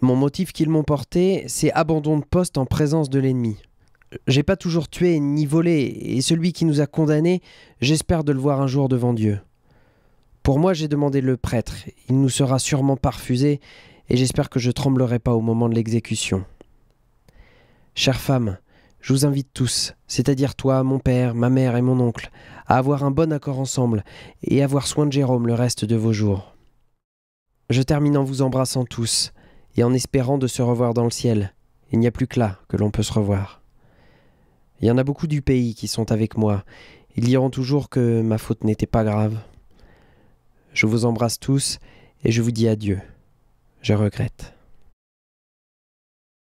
Mon motif qu'ils m'ont porté, c'est abandon de poste en présence de l'ennemi. J'ai pas toujours tué ni volé, et celui qui nous a condamnés, j'espère de le voir un jour devant Dieu. Pour moi, j'ai demandé le prêtre, il nous sera sûrement pas refusé, et j'espère que je tremblerai pas au moment de l'exécution. Chère femme, je vous invite tous, c'est-à-dire toi, mon père, ma mère et mon oncle, à avoir un bon accord ensemble et à avoir soin de Jérôme le reste de vos jours. Je termine en vous embrassant tous et en espérant de se revoir dans le ciel. Il n'y a plus que là que l'on peut se revoir. Il y en a beaucoup du pays qui sont avec moi. Ils diront toujours que ma faute n'était pas grave. Je vous embrasse tous et je vous dis adieu. Je regrette.